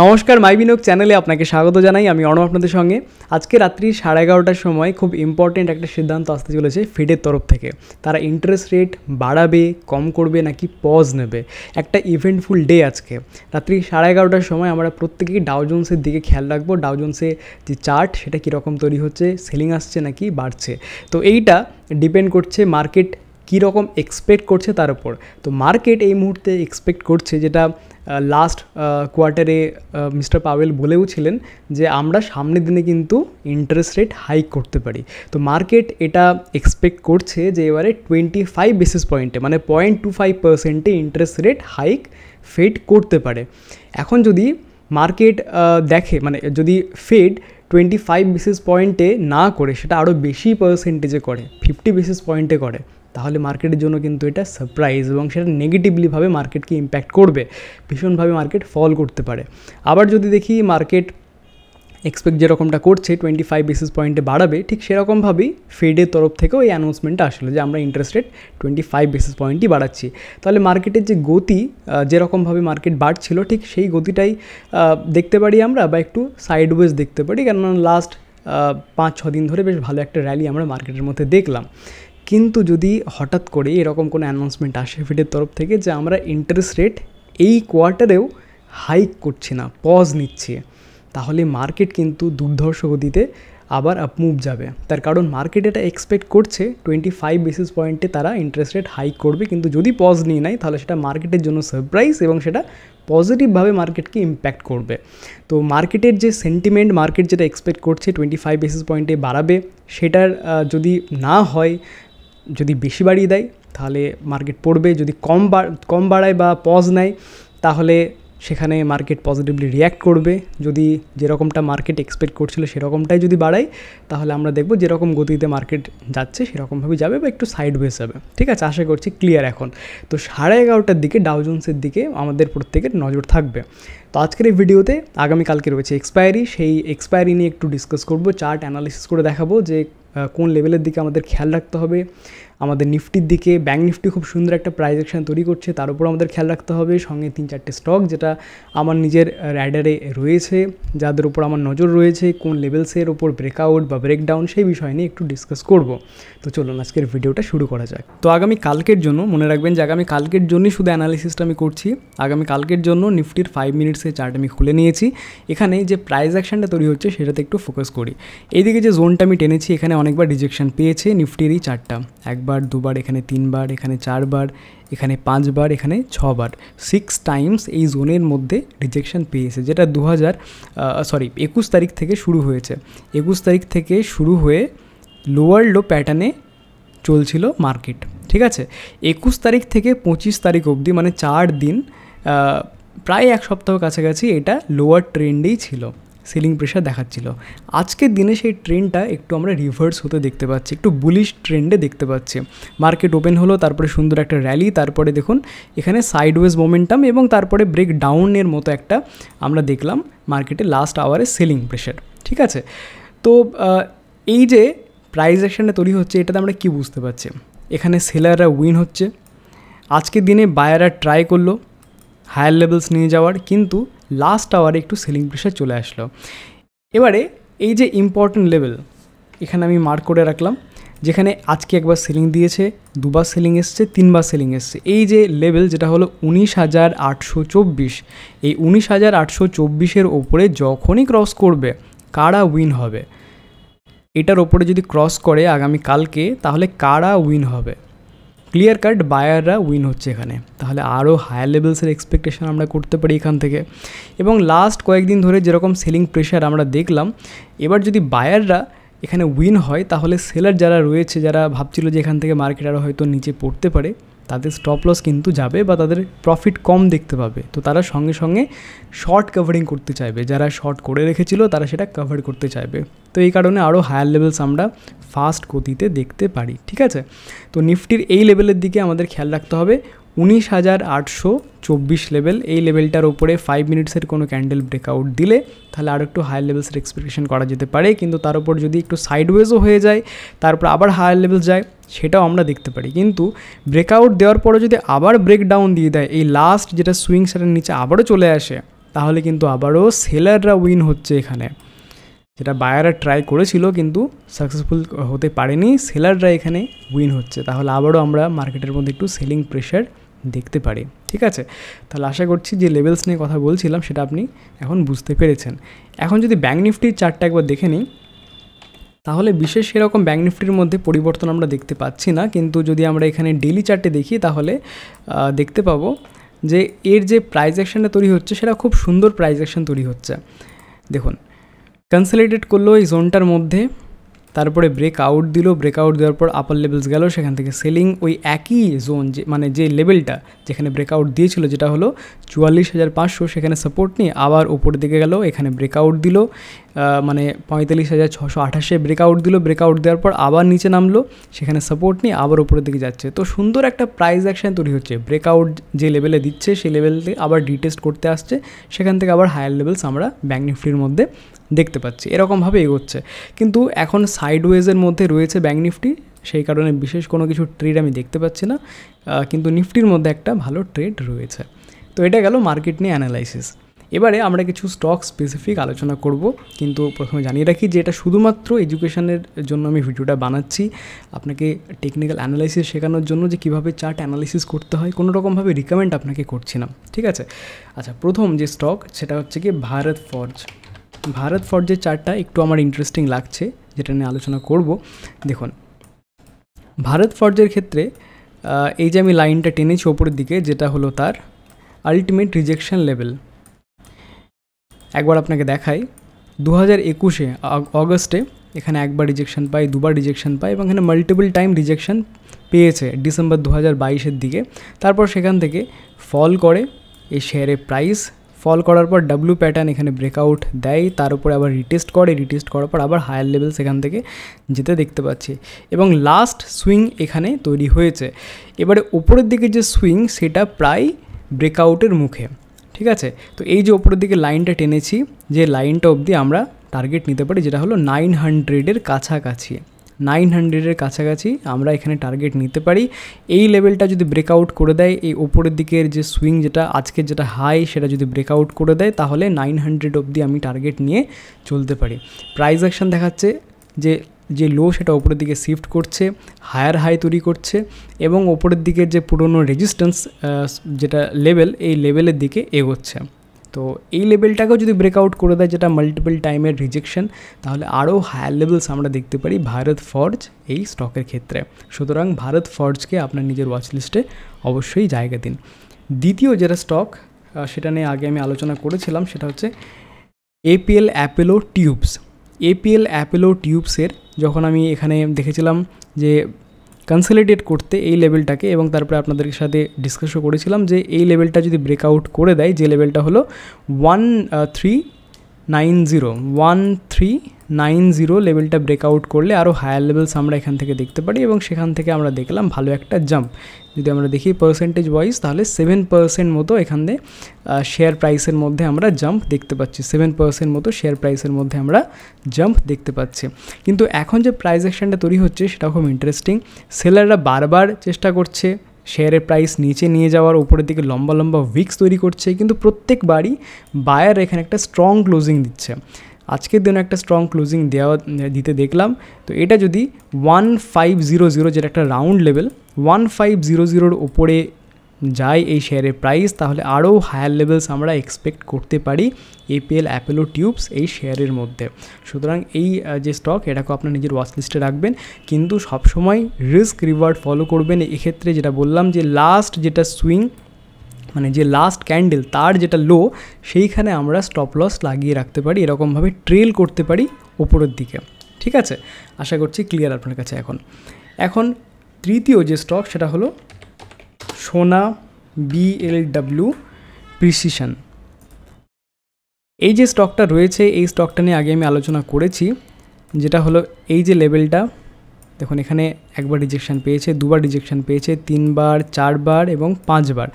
নমস্কার বিনিয়োগ চ্যানেলে আপনাকে স্বাগত জানাই আমি অর্ণব আপনাদের সঙ্গে আজকে রাত্রি সাড়ে এগারোটার সময় খুব ইম্পর্টেন্ট একটা সিদ্ধান্ত আসতে চলেছে ফেডের তরফ থেকে তারা ইন্টারেস্ট রেট বাড়াবে কম করবে নাকি পজ নেবে একটা ইভেন্টফুল ডে আজকে রাত্রি সাড়ে এগারোটার সময় আমরা প্রত্যেকেই ডাউজোন্সের দিকে খেয়াল রাখবো ডাউজোন্সে যে চার্ট সেটা কীরকম তৈরি হচ্ছে সেলিং আসছে নাকি বাড়ছে তো এইটা ডিপেন্ড করছে মার্কেট কী রকম এক্সপেক্ট করছে তার উপর তো মার্কেট এই মুহূর্তে এক্সপেক্ট করছে যেটা লাস্ট কোয়ার্টারে মিস্টার পাওয়েল বলেও ছিলেন যে আমরা সামনের দিনে কিন্তু ইন্টারেস্ট রেট হাইক করতে পারি তো মার্কেট এটা এক্সপেক্ট করছে যে এবারে টোয়েন্টি ফাইভ বেসিস পয়েন্টে মানে পয়েন্ট টু ফাইভ পার্সেন্টে ইন্টারেস্ট রেট হাইক ফেড করতে পারে এখন যদি মার্কেট দেখে মানে যদি ফেড টোয়েন্টি ফাইভ বেসিস পয়েন্টে না করে সেটা আরও বেশি পার্সেন্টেজে করে ফিফটি বেসিস পয়েন্টে করে তাহলে মার্কেটের জন্য কিন্তু এটা সারপ্রাইজ এবং সেটা নেগেটিভলিভাবে মার্কেটকে ইম্প্যাক্ট করবে ভীষণভাবে মার্কেট ফল করতে পারে আবার যদি দেখি মার্কেট এক্সপেক্ট যেরকমটা করছে টোয়েন্টি ফাইভ বেসিস পয়েন্টে বাড়াবে ঠিক সেরকমভাবেই ফেডের তরফ থেকেও এই অ্যানাউন্সমেন্টটা আসলো যে আমরা interest rate twenty five basis পয়েন্টই বাড়াচ্ছি তাহলে মার্কেটের যে গতি যেরকমভাবে মার্কেট বাড়ছিল ঠিক সেই গতিটাই দেখতে পারি আমরা বা একটু সাইডওয়েজ দেখতে পারি কেননা লাস্ট পাঁচ ছ দিন ধরে বেশ ভালো একটা র্যালি আমরা মার্কেটের মধ্যে দেখলাম কিন্তু যদি হঠাৎ করে এরকম কোনো অ্যানাউন্সমেন্ট আসে ফিডের তরফ থেকে যে আমরা ইন্টারেস্ট রেট এই কোয়ার্টারেও হাইক করছি না পজ নিচ্ছি তাহলে মার্কেট কিন্তু দুর্ধর্ষ গতিতে আবার আপমুভ যাবে তার কারণ মার্কেট এটা এক্সপেক্ট করছে টোয়েন্টি ফাইভ বেসিস পয়েন্টে তারা ইন্টারেস্ট রেট হাইক করবে কিন্তু যদি পজ নিয়ে নেয় তাহলে সেটা মার্কেটের জন্য সারপ্রাইজ এবং সেটা পজিটিভভাবে মার্কেটকে ইম্প্যাক্ট করবে তো মার্কেটের যে সেন্টিমেন্ট মার্কেট যেটা এক্সপেক্ট করছে টোয়েন্টি ফাইভ বেসিস পয়েন্টে বাড়াবে সেটার যদি না হয় যদি বেশি বাড়িয়ে দেয় তাহলে মার্কেট পড়বে যদি কম কম বাড়ায় বা পজ নেয় তাহলে সেখানে মার্কেট পজিটিভলি রিয়্যাক্ট করবে যদি যেরকমটা মার্কেট এক্সপেক্ট করছিল সেরকমটাই যদি বাড়ায় তাহলে আমরা দেখব যেরকম গতিতে মার্কেট যাচ্ছে সেরকমভাবে যাবে বা একটু সাইড ওয়েজ যাবে ঠিক আছে আশা করছি ক্লিয়ার এখন তো সাড়ে এগারোটার দিকে ডাউজন্সের দিকে আমাদের প্রত্যেকের নজর থাকবে তো আজকের এই ভিডিওতে আগামীকালকে রয়েছে এক্সপায়ারি সেই এক্সপায়ারি নিয়ে একটু ডিসকাস করবো চার্ট অ্যানালিসিস করে দেখাবো যে কোন লেভেলের দিকে আমাদের খেয়াল রাখতে হবে আমাদের নিফটির দিকে ব্যাঙ্ক নিফটি খুব সুন্দর একটা প্রাইজ তৈরি করছে তার উপর আমাদের খেয়াল রাখতে হবে সঙ্গে তিন চারটে স্টক যেটা আমার নিজের র্যাডারে রয়েছে যাদের উপর আমার নজর রয়েছে কোন লেভেলসের ওপর ব্রেকআউট বা ব্রেকডাউন সেই বিষয় নিয়ে একটু ডিসকাস করব তো চলুন আজকের ভিডিওটা শুরু করা যাক তো আগামী কালকের জন্য মনে রাখবেন যে আগামী কালকের জন্যই শুধু অ্যানালিসিসটা আমি করছি আগামী কালকের জন্য নিফটির ফাইভ মিনিটসের চার্ট আমি খুলে নিয়েছি এখানে যে প্রাইজ অ্যাকশানটা তৈরি হচ্ছে সেটাতে একটু ফোকাস করি এইদিকে যে জোনটা আমি টেনেছি এখানে অনেকবার রিজেকশান পেয়েছে নিফটির এই চার্টটা এক একবার দুবার এখানে তিনবার এখানে চারবার এখানে পাঁচবার এখানে ছবার সিক্স টাইমস এই জোনের মধ্যে রিজেকশন পেয়েছে যেটা দু হাজার সরি একুশ তারিখ থেকে শুরু হয়েছে একুশ তারিখ থেকে শুরু হয়ে লোয়ার লো প্যাটার্নে চলছিল মার্কেট ঠিক আছে একুশ তারিখ থেকে পঁচিশ তারিখ অবধি মানে চার দিন প্রায় এক সপ্তাহ কাছাকাছি এটা লোয়ার ট্রেন্ডেই ছিল সেলিং প্রেশার দেখাচ্ছিল আজকের দিনে সেই ট্রেন্ডটা একটু আমরা রিভার্স হতে দেখতে পাচ্ছি একটু বুলিশ ট্রেন্ডে দেখতে পাচ্ছি মার্কেট ওপেন হলো তারপরে সুন্দর একটা র্যালি তারপরে দেখুন এখানে সাইডওয়েজ মোমেন্টাম এবং তারপরে ব্রেক ডাউনের মতো একটা আমরা দেখলাম মার্কেটে লাস্ট আওয়ারে সেলিং প্রেশার ঠিক আছে তো এই যে প্রাইজ অ্যাকশানে তৈরি হচ্ছে এটাতে আমরা কি বুঝতে পারছি এখানে সেলাররা উইন হচ্ছে আজকের দিনে বায়াররা ট্রাই করলো হায়ার লেভেলস নিয়ে যাওয়ার কিন্তু লাস্ট আওয়ারে একটু সেলিং প্রেশার চলে আসলো এবারে এই যে ইম্পর্টেন্ট লেভেল এখানে আমি মার্ক করে রাখলাম যেখানে আজকে একবার সেলিং দিয়েছে দুবার সেলিং এসছে তিনবার সেলিং এসছে এই যে লেভেল যেটা হলো উনিশ হাজার আটশো চব্বিশ এই উনিশ হাজার আটশো চব্বিশের ওপরে যখনই ক্রস করবে কারা উইন হবে এটার ওপরে যদি ক্রস করে আগামী কালকে তাহলে কারা উইন হবে ক্লিয়ার কাট বায়াররা উইন হচ্ছে এখানে তাহলে আরও হায়ার লেভেলসের এক্সপেকটেশন আমরা করতে পারি এখান থেকে এবং লাস্ট কয়েকদিন ধরে যেরকম সেলিং প্রেশার আমরা দেখলাম এবার যদি বায়াররা এখানে উইন হয় তাহলে সেলার যারা রয়েছে যারা ভাবছিল যে এখান থেকে মার্কেট আরও হয়তো নিচে পড়তে পারে তাদের স্টপ লস কিন্তু যাবে বা তাদের প্রফিট কম দেখতে পাবে তো তারা সঙ্গে সঙ্গে শর্ট কভারিং করতে চাইবে যারা শর্ট করে রেখেছিল তারা সেটা কভার করতে চাইবে তো এই কারণে আরও হায়ার লেভেলস আমরা ফাস্ট গতিতে দেখতে পারি ঠিক আছে তো নিফটির এই লেভেলের দিকে আমাদের খেয়াল রাখতে হবে উনিশ হাজার আটশো চব্বিশ লেভেল এই লেভেলটার ওপরে ফাইভ মিনিটসের কোনো ক্যান্ডেল ব্রেকআউট দিলে তাহলে আরও একটু হায়ার লেভেলসের এক্সপেকটেশন করা যেতে পারে কিন্তু তার উপর যদি একটু সাইডওয়েজও হয়ে যায় তারপর আবার হায়ার লেভেল যায় সেটাও আমরা দেখতে পারি কিন্তু ব্রেকআউট দেওয়ার পরে যদি আবার ব্রেকডাউন দিয়ে দেয় এই লাস্ট যেটা সুইং সেটার নিচে আবারও চলে আসে তাহলে কিন্তু আবারও সেলাররা উইন হচ্ছে এখানে যেটা বায়াররা ট্রাই করেছিল কিন্তু সাকসেসফুল হতে পারেনি সেলাররা এখানে উইন হচ্ছে তাহলে আবারও আমরা মার্কেটের মধ্যে একটু সেলিং প্রেশার দেখতে পারি ঠিক আছে তাহলে আশা করছি যে লেভেলস নিয়ে কথা বলছিলাম সেটা আপনি এখন বুঝতে পেরেছেন এখন যদি ব্যাঙ্ক নিফটির চারটা একবার দেখে নিই তাহলে বিশেষ সেরকম ব্যাঙ্ক নিফটির মধ্যে পরিবর্তন আমরা দেখতে পাচ্ছি না কিন্তু যদি আমরা এখানে ডেলি চার্টে দেখি তাহলে দেখতে পাবো যে এর যে প্রাইজ অ্যাকশানটা তৈরি হচ্ছে সেটা খুব সুন্দর প্রাইজ অ্যাকশান তৈরি হচ্ছে দেখুন কনসলিডেট করলো এই জোনটার মধ্যে তারপরে ব্রেক আউট দিল ব্রেক আউট দেওয়ার পর আপার লেভেলস গেল সেখান থেকে সেলিং ওই একই জোন যে মানে যে লেভেলটা যেখানে ব্রেক আউট দিয়েছিল যেটা হলো চুয়াল্লিশ হাজার পাঁচশো সেখানে সাপোর্ট নিয়ে আবার উপরের দিকে গেল এখানে ব্রেক আউট দিল মানে পঁয়তাল্লিশ হাজার ছশো আঠাশে ব্রেক আউট দিল ব্রেক আউট দেওয়ার পর আবার নিচে নামলো সেখানে সাপোর্ট নিয়ে আবার ওপরের দিকে যাচ্ছে তো সুন্দর একটা প্রাইস অ্যাকশান তৈরি হচ্ছে ব্রেক আউট যে লেভেলে দিচ্ছে সেই লেভেলতে আবার ডিটেস্ট করতে আসছে সেখান থেকে আবার হায়ার লেভেলস আমরা ব্যাঙ্ক নিফটির মধ্যে দেখতে পাচ্ছি এরকমভাবে এগোচ্ছে কিন্তু এখন সাইডওয়েজের মধ্যে রয়েছে ব্যাঙ্ক নিফটি সেই কারণে বিশেষ কোনো কিছু ট্রেড আমি দেখতে পাচ্ছি না কিন্তু নিফটির মধ্যে একটা ভালো ট্রেড রয়েছে তো এটা গেল মার্কেট নিয়ে অ্যানালাইসিস এবারে আমরা কিছু স্টক স্পেসিফিক আলোচনা করব কিন্তু প্রথমে জানিয়ে রাখি যে এটা শুধুমাত্র এডুকেশনের জন্য আমি ভিডিওটা বানাচ্ছি আপনাকে টেকনিক্যাল অ্যানালাইসিস শেখানোর জন্য যে কীভাবে চার্ট অ্যানালাইসিস করতে হয় কোনো রকমভাবে রিকমেন্ড আপনাকে করছি না ঠিক আছে আচ্ছা প্রথম যে স্টক সেটা হচ্ছে কি ভারত ফর্জ ভারত ফর্জের চার্টটা একটু আমার ইন্টারেস্টিং লাগছে যেটা নিয়ে আলোচনা করব দেখুন ভারত ফর্জের ক্ষেত্রে এই যে আমি লাইনটা টেনেছি ওপরের দিকে যেটা হলো তার আলটিমেট রিজেকশন লেভেল একবার আপনাকে দেখাই দু হাজার একুশে অগস্টে এখানে একবার রিজেকশন পাই দুবার রিজেকশন পাই এবং এখানে মাল্টিপল টাইম রিজেকশন পেয়েছে ডিসেম্বর দু হাজার বাইশের দিকে তারপর সেখান থেকে ফল করে এই শেয়ারের প্রাইস ফল করার পর ডাব্লু প্যাটার্ন এখানে ব্রেকআউট দেয় তার উপরে আবার রিটেস্ট করে রিটেস্ট করার পর আবার হায়ার লেভেল সেখান থেকে যেতে দেখতে পাচ্ছি এবং লাস্ট সুইং এখানে তৈরি হয়েছে এবারে উপরের দিকে যে সুইং সেটা প্রায় ব্রেকআউটের মুখে ঠিক আছে তো এই যে ওপরের দিকে লাইনটা টেনেছি যে লাইনটা অবধি আমরা টার্গেট নিতে পারি যেটা হলো নাইন হান্ড্রেডের কাছাকাছি নাইন হান্ড্রেডের কাছাকাছি আমরা এখানে টার্গেট নিতে পারি এই লেভেলটা যদি ব্রেকআউট করে দেয় এই ওপরের দিকের যে সুইং যেটা আজকের যেটা হাই সেটা যদি ব্রেকআউট করে দেয় তাহলে নাইন হান্ড্রেড অবধি আমি টার্গেট নিয়ে চলতে পারি প্রাইস অ্যাকশান দেখাচ্ছে যে যে লো সেটা ওপরের দিকে শিফট করছে হায়ার হাই তৈরি করছে এবং ওপরের দিকের যে পুরনো রেজিস্ট্যান্স যেটা লেভেল এই লেভেলের দিকে এগোচ্ছে তো এই লেভেলটাকেও যদি ব্রেকআউট করে দেয় যেটা মাল্টিপল টাইমের রিজেকশন তাহলে আরও হায়ার লেভেলস আমরা দেখতে পারি ভারত ফর্জ এই স্টকের ক্ষেত্রে সুতরাং ভারত ফর্জকে আপনার নিজের ওয়াচ লিস্টে অবশ্যই জায়গা দিন দ্বিতীয় যেটা স্টক সেটা নিয়ে আগে আমি আলোচনা করেছিলাম সেটা হচ্ছে APL Apollo Tubes APL Apollo টিউবসের যখন আমি এখানে দেখেছিলাম যে কনসলিডেট করতে এই লেভেলটাকে এবং তারপরে আপনাদের সাথে ডিসকাসও করেছিলাম যে এই লেভেলটা যদি ব্রেকআউট করে দেয় যে লেভেলটা হলো one three nine zero one three nine zero লেভেলটা ব্রেকআউট করলে আরও হায়ার লেভেলস আমরা এখান থেকে দেখতে পারি এবং সেখান থেকে আমরা দেখলাম ভালো একটা জাম্প যদি আমরা দেখি পার্সেন্টেজ ওয়াইজ তাহলে সেভেন পার্সেন্ট মতো এখানে শেয়ার প্রাইসের মধ্যে আমরা জাম্প দেখতে পাচ্ছি সেভেন পার্সেন্ট মতো শেয়ার প্রাইসের মধ্যে আমরা জাম্প দেখতে পাচ্ছি কিন্তু এখন যে প্রাইস অ্যাকশানটা তৈরি হচ্ছে সেটা খুব ইন্টারেস্টিং সেলাররা বারবার চেষ্টা করছে শেয়ারের প্রাইস নিচে নিয়ে যাওয়ার উপরের দিকে লম্বা লম্বা উইক্স তৈরি করছে কিন্তু প্রত্যেকবারই বায়ার এখানে একটা স্ট্রং ক্লোজিং দিচ্ছে আজকের দিন একটা স্ট্রং ক্লোজিং দেয়া দিতে দেখলাম তো এটা যদি 1500 এর একটা রাউন্ড লেভেল 1500 এর উপরে যায় এই শেয়ারের প্রাইস তাহলে আরো हायर লেভেলস আমরা এক্সপেক্ট করতে পারি এপিএল অ্যাপলো টিউब्स এই শেয়ারের মধ্যে সুতরাং এই যে স্টক এটাকে আপনি নিজের ওয়াচ লিস্টে রাখবেন কিন্তু সব সময় রিস্ক রিওয়ার্ড ফলো করবেন এই ক্ষেত্রে যেটা বললাম যে লাস্ট যেটা সুইং মানে যে লাস্ট ক্যান্ডেল তার যেটা লো সেইখানে আমরা স্টপ লস লাগিয়ে রাখতে পারি এরকমভাবে ট্রেল করতে পারি ওপরের দিকে ঠিক আছে আশা করছি ক্লিয়ার আপনার কাছে এখন এখন তৃতীয় যে স্টক সেটা হলো সোনা বিএলডাব্লিউ প্রিসিশন এই যে স্টকটা রয়েছে এই স্টকটা নিয়ে আগে আমি আলোচনা করেছি যেটা হলো এই যে লেভেলটা দেখুন এখানে একবার রিজেকশান পেয়েছে দুবার রিজেকশান পেয়েছে তিনবার চারবার এবং পাঁচবার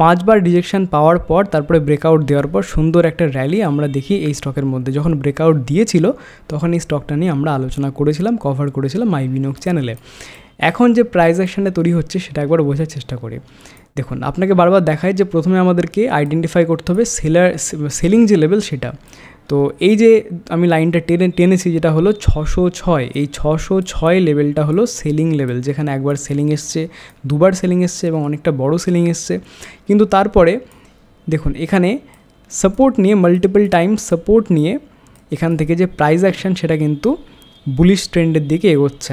পাঁচবার রিজেকশান পাওয়ার পর তারপরে ব্রেকআউট দেওয়ার পর সুন্দর একটা র্যালি আমরা দেখি এই স্টকের মধ্যে যখন ব্রেকআউট দিয়েছিল তখন এই স্টকটা নিয়ে আমরা আলোচনা করেছিলাম কভার করেছিলাম মাই চ্যানেলে এখন যে প্রাইস অ্যাকশানটা তৈরি হচ্ছে সেটা একবার বোঝার চেষ্টা করি দেখুন আপনাকে বারবার দেখায় যে প্রথমে আমাদেরকে আইডেন্টিফাই করতে হবে সেলার সেলিং যে লেভেল সেটা তো এই যে আমি লাইনটা টেনে টেনেছি যেটা হলো ছশো ছয় এই ছশো ছয় লেভেলটা হলো সেলিং লেভেল যেখানে একবার সেলিং এসছে দুবার সেলিং এসছে এবং অনেকটা বড় সেলিং এসছে কিন্তু তারপরে দেখুন এখানে সাপোর্ট নিয়ে মাল্টিপল টাইম সাপোর্ট নিয়ে এখান থেকে যে প্রাইস অ্যাকশান সেটা কিন্তু বুলিশ ট্রেন্ডের দিকে এগোচ্ছে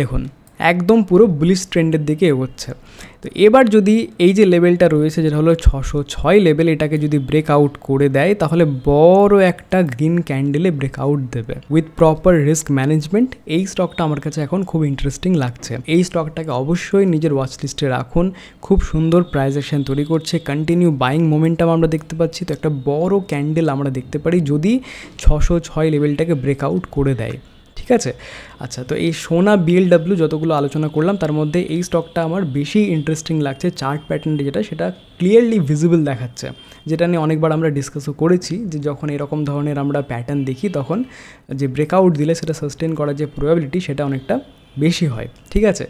দেখুন একদম পুরো বুলিশ ট্রেন্ডের দিকে এগোচ্ছে তো এবার যদি এই যে লেভেলটা রয়েছে যেটা হলো ছশো ছয় লেভেল এটাকে যদি ব্রেকআউট করে দেয় তাহলে বড় একটা গ্রিন ক্যান্ডেলে ব্রেকআউট দেবে উইথ প্রপার রিস্ক ম্যানেজমেন্ট এই স্টকটা আমার কাছে এখন খুব ইন্টারেস্টিং লাগছে এই স্টকটাকে অবশ্যই নিজের ওয়াচ লিস্টে রাখুন খুব সুন্দর প্রাইজেশন তৈরি করছে কন্টিনিউ বাইং মোমেন্টাম আমরা দেখতে পাচ্ছি তো একটা বড় ক্যান্ডেল আমরা দেখতে পারি যদি ছশো ছয় লেভেলটাকে ব্রেকআউট করে দেয় ঠিক আছে আচ্ছা তো এই সোনা বিএলডাব্লিউ যতগুলো আলোচনা করলাম তার মধ্যে এই স্টকটা আমার বেশি ইন্টারেস্টিং লাগছে চার্ট প্যাটার্ন যেটা সেটা ক্লিয়ারলি ভিজিবল দেখাচ্ছে যেটা নিয়ে অনেকবার আমরা ডিসকাসও করেছি যে যখন এরকম ধরনের আমরা প্যাটার্ন দেখি তখন যে ব্রেকআউট দিলে সেটা সাস্টেন করার যে প্রবাবিলিটি সেটা অনেকটা বেশি হয় ঠিক আছে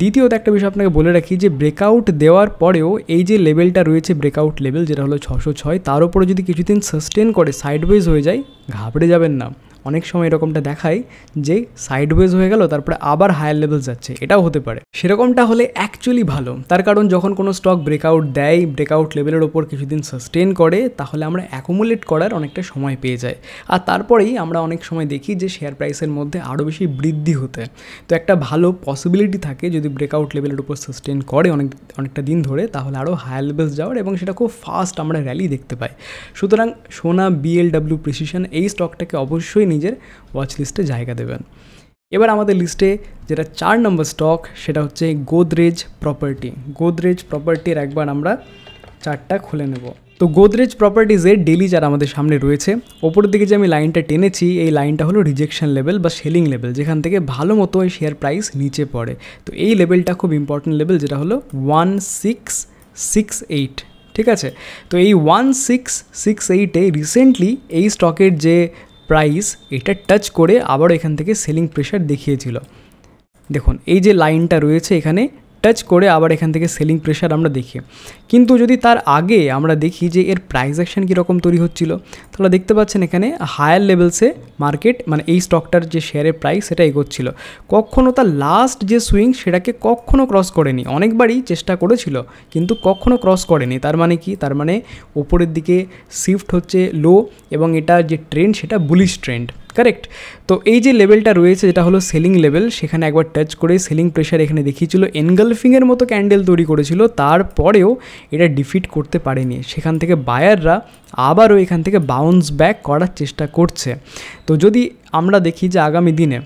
দ্বিতীয়ত একটা বিষয় আপনাকে বলে রাখি যে ব্রেকআউট দেওয়ার পরেও এই যে লেভেলটা রয়েছে ব্রেকআউট লেভেল যেটা হলো ছশো ছয় তার উপরে যদি কিছুদিন সাস্টেন করে সাইডওয়েজ হয়ে যায় ঘাবড়ে যাবেন না অনেক সময় এরকমটা দেখায় যে সাইডওয়েজ হয়ে গেল তারপরে আবার হায়ার লেভেল যাচ্ছে এটাও হতে পারে সেরকমটা হলে অ্যাকচুয়ালি ভালো তার কারণ যখন কোনো স্টক ব্রেকআউট দেয় ব্রেকআউট লেভেলের ওপর কিছুদিন সাস্টেন করে তাহলে আমরা অ্যাকুমুলেট করার অনেকটা সময় পেয়ে যাই আর তারপরেই আমরা অনেক সময় দেখি যে শেয়ার প্রাইসের মধ্যে আরও বেশি বৃদ্ধি হতে তো একটা ভালো পসিবিলিটি থাকে যদি ব্রেকআউট লেভেলের উপর সাস্টেন করে অনেক অনেকটা দিন ধরে তাহলে আরও হায়ার লেভেলস যাওয়ার এবং সেটা খুব ফাস্ট আমরা র্যালি দেখতে পাই সুতরাং সোনা বিএলডাব্লিউ প্রিসিশন এই স্টকটাকে অবশ্যই নিজের ওয়াচ লিস্টে জায়গা দেবেন এবার আমাদের লিস্টে যেটা চার নম্বর স্টক সেটা হচ্ছে গোদরেজ প্রপার্টি গোদরেজ প্রপার্টির একবার আমরা চারটা খুলে নেব তো গোদরেজ প্রপার্টিজের ডেলি যারা আমাদের সামনে রয়েছে ওপরের দিকে যে আমি লাইনটা টেনেছি এই লাইনটা হলো রিজেকশন লেভেল বা সেলিং লেভেল যেখান থেকে ভালো মতো এই শেয়ার প্রাইস নিচে পড়ে তো এই লেভেলটা খুব ইম্পর্টেন্ট লেভেল যেটা হলো ওয়ান সিক্স সিক্স এইট ঠিক আছে তো এই ওয়ান সিক্স সিক্স এইটে রিসেন্টলি এই স্টকের যে প্রাইস এটা টাচ করে আবার এখান থেকে সেলিং প্রেসার দেখিয়েছিল দেখুন এই যে লাইনটা রয়েছে এখানে টাচ করে আবার এখান থেকে সেলিং প্রেসার আমরা দেখি কিন্তু যদি তার আগে আমরা দেখি যে এর প্রাইস অ্যাকশন কীরকম তৈরি হচ্ছিল তাহলে দেখতে পাচ্ছেন এখানে হায়ার লেভেলসে মার্কেট মানে এই স্টকটার যে শেয়ারের প্রাইস সেটা এগোচ্ছিল কখনও তার লাস্ট যে সুইং সেটাকে কখনও ক্রস করেনি অনেকবারই চেষ্টা করেছিল কিন্তু কখনও ক্রস করেনি তার মানে কি তার মানে ওপরের দিকে শিফট হচ্ছে লো এবং এটা যে ট্রেন্ড সেটা বুলিশ ট্রেন্ড কারেক্ট তো এই যে লেভেলটা রয়েছে যেটা হলো সেলিং লেভেল সেখানে একবার টাচ করে সেলিং প্রেশার এখানে দেখিয়েছিল এনগালফিংয়ের মতো ক্যান্ডেল তৈরি করেছিল তারপরেও এটা ডিফিট করতে পারেনি সেখান থেকে বায়াররা আবারও এখান থেকে বাউন্স ব্যাক করার চেষ্টা করছে তো যদি আমরা দেখি যে আগামী দিনে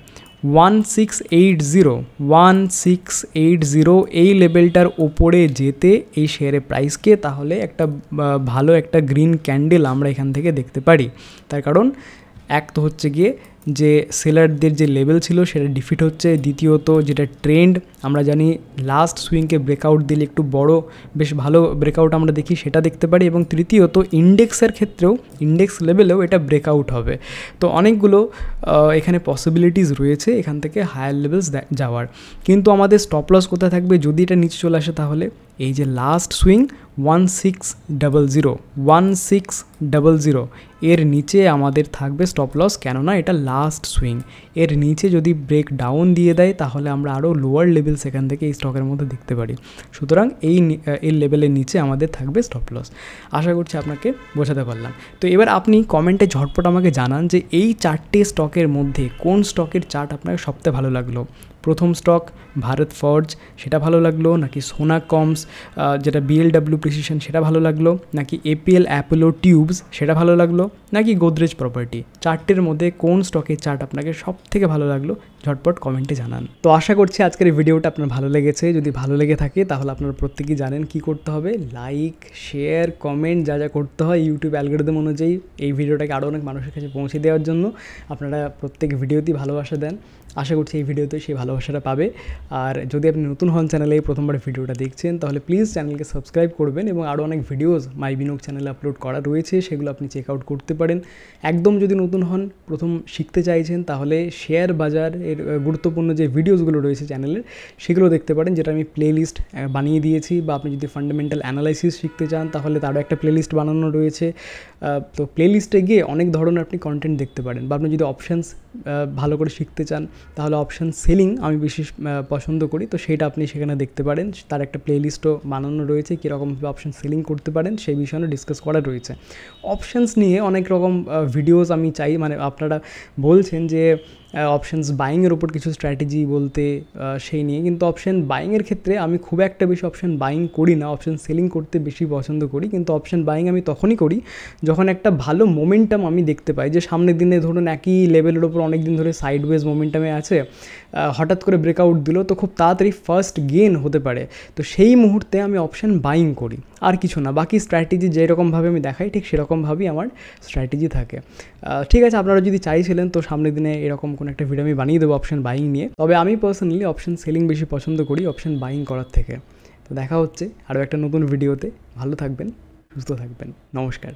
one six eight zero one six eight zero এই লেভেলটার ওপরে যেতে এই শেয়ারের প্রাইসকে তাহলে একটা ভালো একটা গ্রিন ক্যান্ডেল আমরা এখান থেকে দেখতে পারি তার কারণ এক তো হচ্ছে গিয়ে যে সেলারদের যে লেভেল ছিল সেটা ডিফিট হচ্ছে দ্বিতীয়ত যেটা ট্রেন্ড আমরা জানি লাস্ট সুইংকে ব্রেকআউট দিলে একটু বড় বেশ ভালো ব্রেকআউট আমরা দেখি সেটা দেখতে পারি এবং তৃতীয়ত ইন্ডেক্সের ক্ষেত্রেও ইন্ডেক্স লেভেলেও এটা ব্রেকআউট হবে তো অনেকগুলো এখানে পসিবিলিটিস রয়েছে এখান থেকে হায়ার লেভেলস যাওয়ার কিন্তু আমাদের স্টপ লস কোথায় থাকবে যদি এটা নিচে চলে আসে তাহলে এই যে last swing one six double zero one six double zero এর নিচে আমাদের থাকবে স্টপ লস কেননা এটা লাস্ট সুইং এর নিচে যদি ব্রেক ডাউন দিয়ে দেয় তাহলে আমরা আরও লোয়ার লেভেল সেখান থেকে এই স্টকের মধ্যে দেখতে পারি সুতরাং এই এই লেভেলের নিচে আমাদের থাকবে স্টপ লস আশা করছি আপনাকে বোঝাতে পারলাম তো এবার আপনি কমেন্টে ঝটপট আমাকে জানান যে এই চারটে স্টকের মধ্যে কোন স্টকের চার্ট আপনাকে সবথেকে ভালো লাগলো প্রথম স্টক ভারত ফর্জ সেটা ভালো লাগলো নাকি সোনা কমস যেটা বিএলডাব্লিউ প্রিসিশন সেটা ভালো লাগলো নাকি এপিএল অ্যাপোলো টিউবস সেটা ভালো লাগলো নাকি গোদরেজ প্রপার্টি চারটের মধ্যে কোন স্টকের চার্ট আপনাকে সব থেকে ভালো লাগলো ঝটপট কমেন্টে জানান তো আশা করছি আজকের ভিডিওটা আপনার ভালো লেগেছে যদি ভালো লেগে থাকে তাহলে আপনারা প্রত্যেকেই জানেন কি করতে হবে লাইক শেয়ার কমেন্ট যা যা করতে হয় ইউটিউব অ্যালগোরিদম অনুযায়ী এই ভিডিওটাকে আরও অনেক মানুষের কাছে পৌঁছে দেওয়ার জন্য আপনারা প্রত্যেক ভিডিওতেই ভালোবাসা দেন আশা করছি এই ভিডিওতে সেই ভালো ভালোবাসাটা পাবে আর যদি আপনি নতুন হন চ্যানেলে প্রথমবার ভিডিওটা দেখছেন তাহলে প্লিজ চ্যানেলকে সাবস্ক্রাইব করবেন এবং আরও অনেক ভিডিওস মাই বিনোক চ্যানেলে আপলোড করা রয়েছে সেগুলো আপনি চেক আউট করতে পারেন একদম যদি নতুন হন প্রথম শিখতে চাইছেন তাহলে শেয়ার বাজার এর গুরুত্বপূর্ণ যে ভিডিওসগুলো রয়েছে চ্যানেলের সেগুলো দেখতে পারেন যেটা আমি প্লেলিস্ট বানিয়ে দিয়েছি বা আপনি যদি ফান্ডামেন্টাল অ্যানালাইসিস শিখতে চান তাহলে তারও একটা প্লেলিস্ট বানানো রয়েছে তো প্লেলিস্টে গিয়ে অনেক ধরনের আপনি কন্টেন্ট দেখতে পারেন বা আপনি যদি অপশানস ভালো করে শিখতে চান তাহলে অপশান সেলিং আমি বেশি পছন্দ করি তো সেটা আপনি সেখানে দেখতে পারেন তার একটা প্লেলিস্টও বানানো রয়েছে কীরকমভাবে অপশান সেলিং করতে পারেন সেই বিষয়ে ডিসকাস করা রয়েছে অপশানস নিয়ে অনেক রকম ভিডিওস আমি চাই মানে আপনারা বলছেন যে অপশানস বাইংয়ের ওপর কিছু স্ট্র্যাটেজি বলতে সেই নিয়ে কিন্তু অপশান বাইংয়ের ক্ষেত্রে আমি খুব একটা বেশি অপশান বাইং করি না অপশান সেলিং করতে বেশি পছন্দ করি কিন্তু অপশান বাইং আমি তখনই করি যখন একটা ভালো মোমেন্টাম আমি দেখতে পাই যে সামনের দিনে ধরুন একই লেভেলের ওপর অনেক দিন ধরে সাইডওয়েজ মোমেন্টামে আছে হঠাৎ করে ব্রেকআউট দিল তো খুব তাড়াতাড়ি ফার্স্ট গেন হতে পারে তো সেই মুহূর্তে আমি অপশান বাইং করি আর কিছু না বাকি স্ট্র্যাটেজি যেরকমভাবে আমি দেখাই ঠিক সেরকমভাবেই আমার স্ট্র্যাটেজি থাকে ঠিক আছে আপনারা যদি চাইছিলেন তো সামনের দিনে এরকম কোনো কোনো একটা ভিডিও আমি বানিয়ে দেবো অপশন বাইং নিয়ে তবে আমি পার্সোনালি অপশন সেলিং বেশি পছন্দ করি অপশন বাইং করার থেকে তো দেখা হচ্ছে আরও একটা নতুন ভিডিওতে ভালো থাকবেন সুস্থ থাকবেন নমস্কার